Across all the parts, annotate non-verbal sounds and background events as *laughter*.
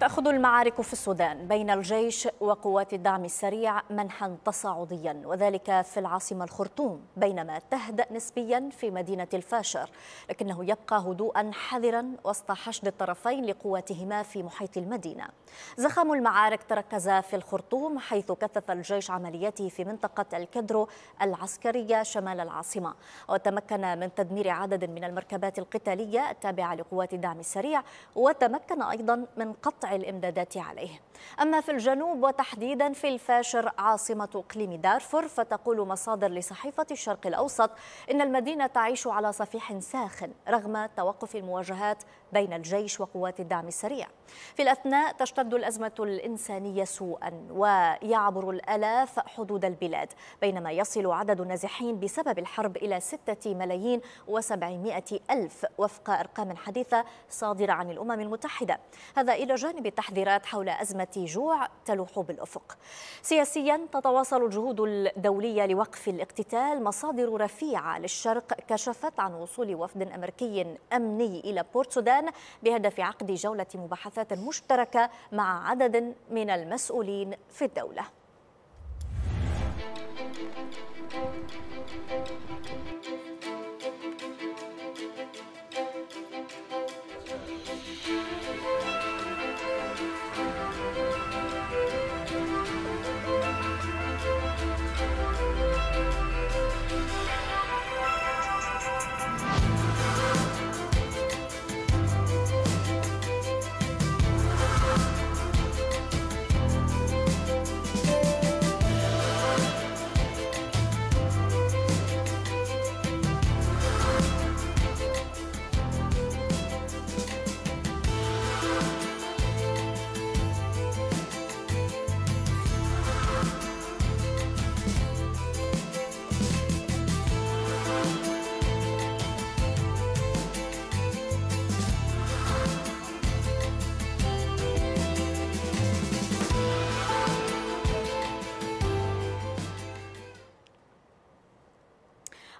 تأخذ المعارك في السودان بين الجيش وقوات الدعم السريع منحا تصاعديا وذلك في العاصمة الخرطوم بينما تهدأ نسبيا في مدينة الفاشر لكنه يبقى هدوءا حذرا وسط حشد الطرفين لقواتهما في محيط المدينة زخم المعارك تركز في الخرطوم حيث كثف الجيش عملياته في منطقة الكدرو العسكرية شمال العاصمة وتمكن من تدمير عدد من المركبات القتالية التابعة لقوات الدعم السريع وتمكن أيضا من قطع الإمدادات عليه أما في الجنوب وتحديدا في الفاشر عاصمة إقليم دارفور فتقول مصادر لصحيفة الشرق الأوسط إن المدينة تعيش على صفيح ساخن رغم توقف المواجهات بين الجيش وقوات الدعم السريع في الأثناء تشتد الأزمة الإنسانية سوءا ويعبر الألاف حدود البلاد بينما يصل عدد النازحين بسبب الحرب إلى 6 ملايين و ألف وفق أرقام حديثة صادرة عن الأمم المتحدة هذا إلى جانب بتحذيرات حول أزمة جوع تلوح بالأفق سياسيا تتواصل الجهود الدولية لوقف الاقتتال مصادر رفيعة للشرق كشفت عن وصول وفد أمريكي أمني إلى بورت سودان بهدف عقد جولة مباحثات مشتركة مع عدد من المسؤولين في الدولة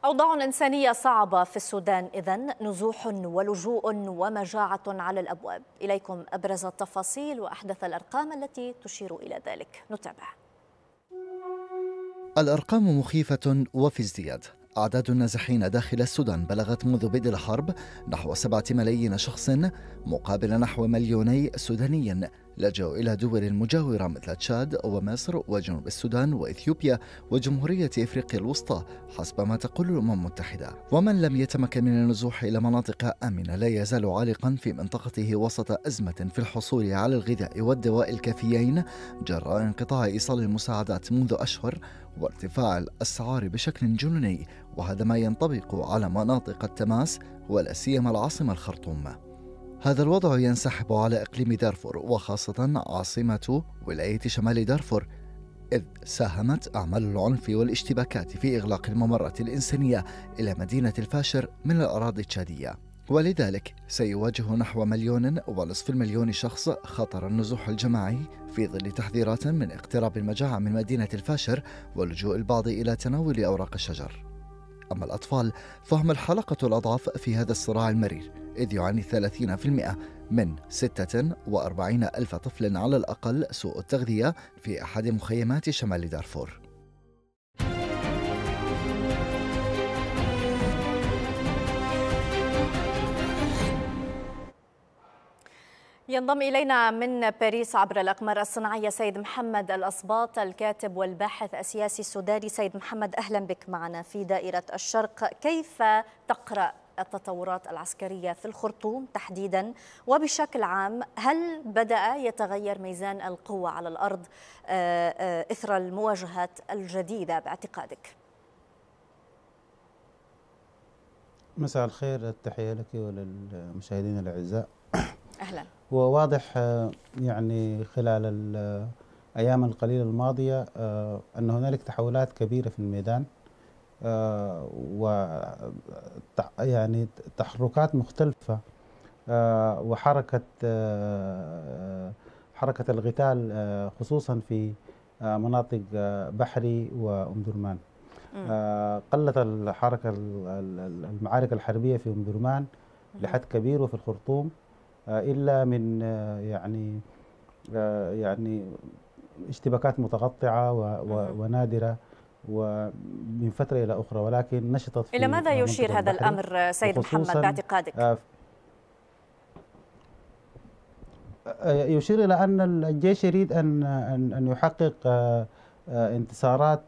أوضاع إنسانية صعبة في السودان إذا نزوح ولجوء ومجاعة على الأبواب إليكم أبرز التفاصيل وأحدث الأرقام التي تشير إلى ذلك نتابع الأرقام مخيفة وفي ازدياد أعداد النازحين داخل السودان بلغت منذ بدء الحرب نحو سبعة ملايين شخص مقابل نحو مليوني سوداني لجأوا إلى دول مجاورة مثل تشاد ومصر وجنوب السودان وإثيوبيا وجمهورية إفريقيا الوسطى حسب ما تقول الأمم المتحدة ومن لم يتمكن من النزوح إلى مناطق آمنة لا يزال عالقا في منطقته وسط أزمة في الحصول على الغذاء والدواء الكافيين جراء انقطاع إيصال المساعدات منذ أشهر وارتفاع الأسعار بشكل جنوني وهذا ما ينطبق على مناطق التماس ولا سيما العاصمة الخرطوم هذا الوضع ينسحب على إقليم دارفور وخاصة عاصمة ولاية شمال دارفور إذ ساهمت أعمال العنف والاشتباكات في إغلاق الممرات الإنسانية إلى مدينة الفاشر من الأراضي التشادية ولذلك سيواجه نحو مليون ونصف المليون شخص خطر النزوح الجماعي في ظل تحذيرات من اقتراب المجاعة من مدينة الفاشر ولجوء البعض إلى تناول أوراق الشجر أما الأطفال فهم الحلقة الأضعف في هذا الصراع المرير إذ يعاني 30% من 46 ألف طفل على الأقل سوء التغذية في أحد مخيمات شمال دارفور ينضم إلينا من باريس عبر الأقمار الصناعية سيد محمد الأصباط الكاتب والباحث السياسي السوداني سيد محمد أهلا بك معنا في دائرة الشرق كيف تقرأ التطورات العسكرية في الخرطوم تحديدا وبشكل عام هل بدأ يتغير ميزان القوة على الأرض آه، آه، إثر المواجهات الجديدة باعتقادك؟ مساء الخير التحية لك وللمشاهدين الأعزاء أهلا وواضح آه، يعني خلال الأيام آه، القليلة الماضية آه، أن هنالك تحولات كبيرة في الميدان و يعني تحركات مختلفة وحركة حركة القتال خصوصا في مناطق بحري وأم درمان قلت الحركة المعارك الحربية في أم درمان لحد كبير وفي الخرطوم آه، الا من آه، يعني آه، يعني اشتباكات متقطعه ونادره ومن فتره الى اخرى ولكن نشطت الى ماذا يشير هذا الامر سيد محمد باعتقادك؟ يشير الى ان الجيش يريد ان ان يحقق انتصارات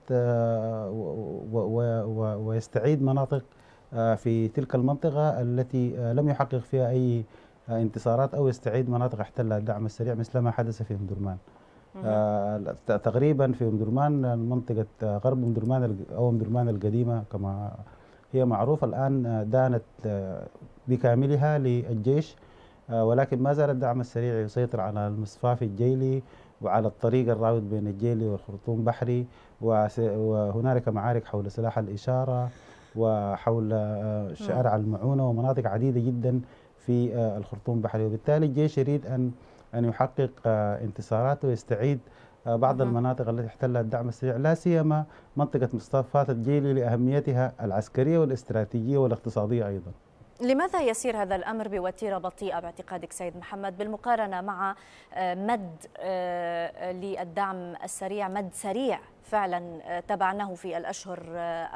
ويستعيد مناطق في تلك المنطقه التي لم يحقق فيها اي انتصارات أو يستعيد مناطق احتلها الدعم السريع مثل ما حدث في أم درمان آه، تقريبا في أم درمان منطقة آه، غرب أم درمان أو أم درمان القديمة كما هي معروفة الآن آه، دانت بكاملها للجيش ولكن ما زال الدعم السريع يسيطر على المصفاف الجيلي وعلى الطريق الرابط بين الجيلي والخرطوم بحري وهنالك معارك حول سلاح الإشارة وحول شارع المعونة ومناطق عديدة جدا في آه، الخرطوم البحري وبالتالي الجيش يريد أن أن يحقق آه، انتصارات ويستعيد آه، بعض المناطق التي احتلها الدعم السريع لا سيما منطقة مصطفى الجيلي لأهميتها العسكرية والاستراتيجية والاقتصادية أيضا لماذا يسير هذا الأمر بوتيرة بطيئة باعتقادك سيد محمد بالمقارنة مع مد للدعم السريع مد سريع فعلا تبعناه في الأشهر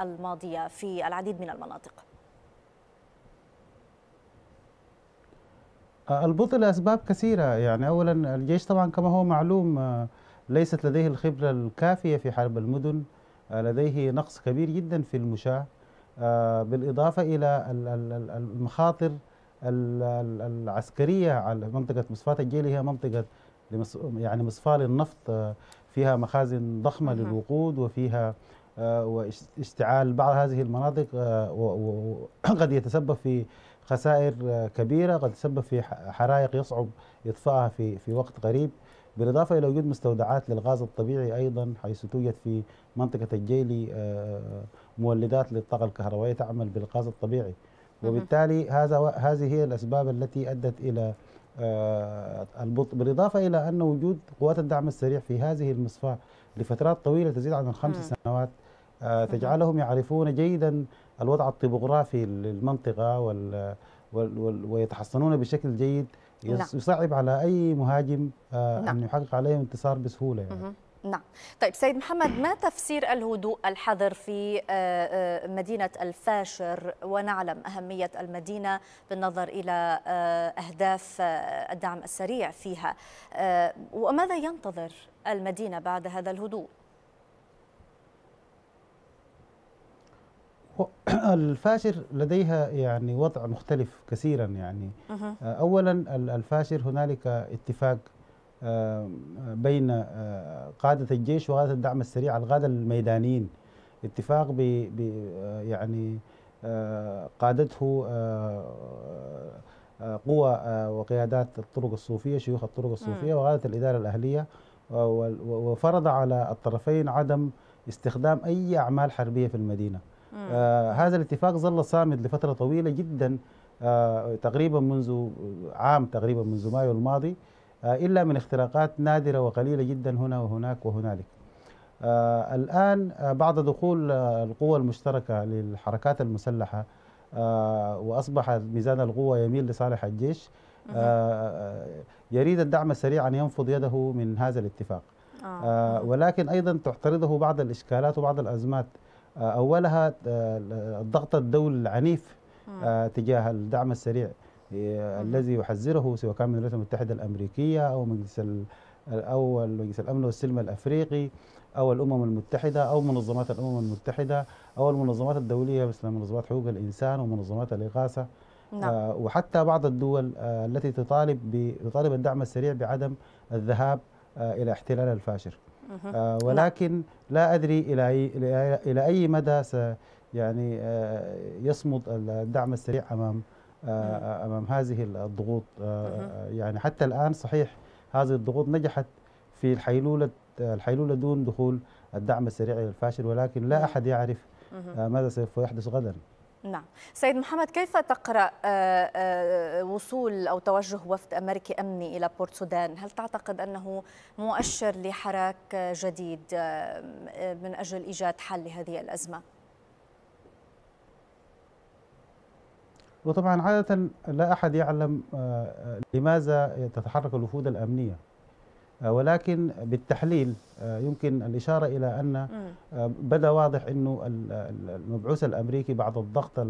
الماضية في العديد من المناطق البطء لأسباب كثيرة يعني أولا الجيش طبعا كما هو معلوم آه، ليست لديه الخبرة الكافية في حرب المدن آه، لديه نقص كبير جدا في المشاة آه، بالإضافة إلى المخاطر العسكرية على منطقة مصفاة الجيل هي منطقة يعني مصفاة للنفط فيها مخازن ضخمة للوقود وفيها واشتعال بعض هذه المناطق وقد *coughs* يتسبب في خسائر كبيره قد تسبب في حرائق يصعب اطفائها في في وقت قريب بالاضافه الى وجود مستودعات للغاز الطبيعي ايضا حيث توجد في منطقه الجيلي آه، آه، مولدات للطاقه الكهربائيه تعمل بالغاز الطبيعي وبالتالي هذا هذه هي الاسباب التي ادت الى آه، البطء بالاضافه الى ان وجود قوات الدعم السريع في هذه المصفاه لفترات طويله تزيد عن الخمس سنوات تجعلهم يعرفون جيدا الوضع الطبوغرافي للمنطقة وال ويتحصنون بشكل جيد نعم. يصعب على أي مهاجم آه، نعم. أن يحقق عليهم انتصار بسهولة يعني. نعم طيب سيد محمد ما تفسير الهدوء الحذر في آه، آه، مدينة الفاشر ونعلم أهمية المدينة بالنظر إلى أهداف الدعم السريع فيها وماذا ينتظر المدينة بعد هذا الهدوء؟ *clears throat* الفاشر لديها يعني وضع مختلف كثيرا يعني آه، اولا الفاشر هنالك اتفاق آه، بين آه، قاده الجيش وقاده الدعم السريع القاده الميدانيين اتفاق ب يعني قادته قوى وقيادات الطرق الصوفيه شيوخ الطرق الصوفيه وقاده الاداره الاهليه وفرض على الطرفين عدم استخدام اي اعمال حربيه في المدينه آه هذا الاتفاق ظل صامد لفترة طويلة جدا آه تقريبا منذ عام تقريبا منذ مايو الماضي آه إلا من اختراقات نادرة وقليلة جدا هنا وهناك وهنالك آه الآن آه بعد دخول آه القوى المشتركة للحركات المسلحة آه وأصبح ميزان القوة يميل لصالح الجيش آه،, آه يريد الدعم السريع أن ينفض يده من هذا الاتفاق آه, آه، ولكن أيضا تعترضه بعض الإشكالات وبعض الأزمات أولها الضغط آه، الدولي العنيف آه، تجاه الدعم السريع آه، الذي يحذره سواء كان من الولايات المتحدة الأمريكية أو مجلس أو مجلس الأمن والسلم الأفريقي أو الأمم المتحدة أو منظمات الأمم المتحدة أو المنظمات الدولية مثل منظمات حقوق الإنسان ومنظمات الإغاثة نعم. وحتى بعض الدول التي تطالب تطالب الدعم السريع بعدم الذهاب إلى احتلال الفاشر آه نعم. ولكن لا أدري إلى أي, إلى أي مدى س يعني آه يصمد الدعم السريع أمام آه أمام هذه الضغوط آه،, آه يعني حتى الآن صحيح هذه الضغوط نجحت في الحيلولة الحيلولة دون دخول الدعم السريع الفاشل ولكن لا أحد يعرف آه، ماذا سوف يحدث غدا نعم سيد محمد كيف تقرأ آه، آه، وصول أو توجه وفد أمريكي أمني إلى بورت سودان هل تعتقد أنه مؤشر لحراك جديد من أجل إيجاد حل لهذه الأزمة؟ وطبعا عادة لا أحد يعلم آه، لماذا تتحرك الوفود الأمنية آه، ولكن بالتحليل آه، يمكن الإشارة إلى أن آه، بدا واضح أنه المبعوث الأمريكي بعد الضغط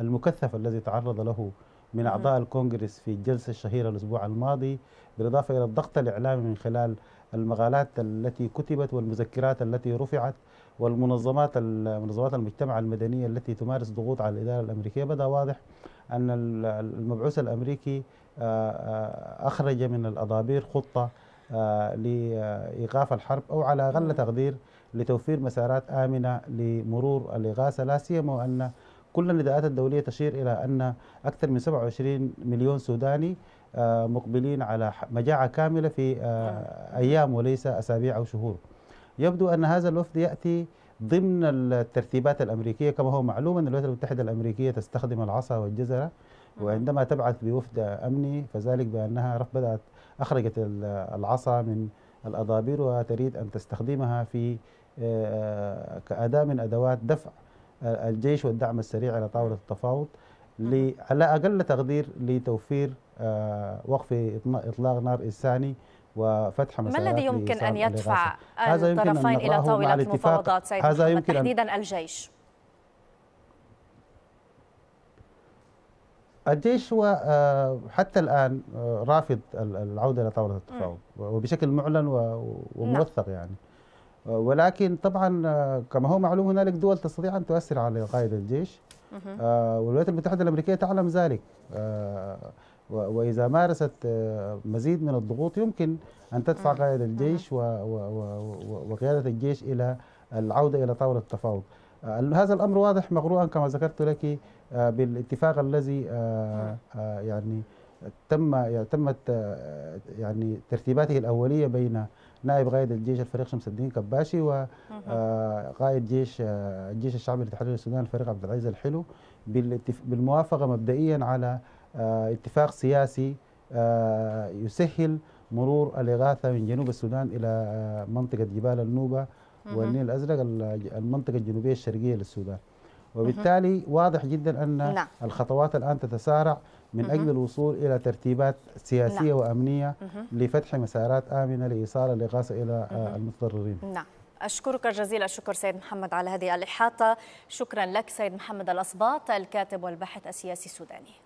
المكثف الذي تعرض له من أعضاء الكونغرس في الجلسة الشهيرة الأسبوع الماضي بالإضافة إلى الضغط الإعلامي من خلال المقالات التي كتبت والمذكرات التي رفعت والمنظمات منظمات المجتمع المدني التي تمارس ضغوط على الإدارة الأمريكية بدا واضح أن المبعوث الأمريكي أخرج من الأضابير خطة آه، لإيقاف الحرب أو على أقل نعم. تقدير لتوفير مسارات آمنة لمرور الإغاثة لا سيما وأن كل النداءات الدولية تشير إلى أن أكثر من 27 مليون سوداني آه، مقبلين على مجاعة كاملة في آه، نعم. أيام وليس أسابيع أو شهور يبدو أن هذا الوفد يأتي ضمن الترتيبات الأمريكية كما هو معلوم أن الولايات المتحدة الأمريكية تستخدم العصا والجزرة نعم. وعندما تبعث بوفد أمني فذلك بأنها بدأت أخرجت العصا من الأضابير وتريد أن تستخدمها في آه، آه، كأداة من أدوات دفع الجيش والدعم السريع على طاولة التفاوض على أقل تقدير لتوفير آه، وقف إطلاق نار إنساني وفتح مسارات ما الذي يمكن أن يدفع الطرفين إلى طاولة المفاوضات سيد هذا يمكن تحديدا الجيش قديش هو آه، حتى الآن آه، رافض العودة إلى طاولة التفاوض وبشكل معلن وموثق نعم. يعني آه، ولكن طبعا كما هو معلوم هنالك دول تستطيع أن تؤثر على قائد الجيش والولايات المتحدة الأمريكية تعلم ذلك وإذا مارست مزيد من الضغوط يمكن أن تدفع قائد الجيش وقيادة الجيش إلى العودة إلى طاولة التفاوض هذا الأمر واضح مقروءا كما ذكرت لك آه، بالاتفاق الذي آه، نعم. آه، يعني تم تمت يعني ترتيباته الاوليه بين نائب قائد الجيش الفريق شمس الدين كباشي وقائد جيش الجيش الشعبي لتحرير السودان الفريق عبد العزيز الحلو بالموافقه مبدئيا على اتفاق سياسي يسهل مرور الاغاثه من جنوب السودان الى منطقه جبال النوبه والنيل الازرق المنطقه الجنوبيه الشرقيه للسودان. وبالتالي واضح جدا أن نعم. الخطوات الآن تتسارع من أجل الوصول إلى ترتيبات سياسية نعم. وأمنية لفتح مسارات آمنة لإيصال الإغاثة إلى المتضررين نعم أشكرك جزيل الشكر سيد محمد على هذه الإحاطة شكرا لك سيد محمد الأصباط الكاتب والباحث السياسي السوداني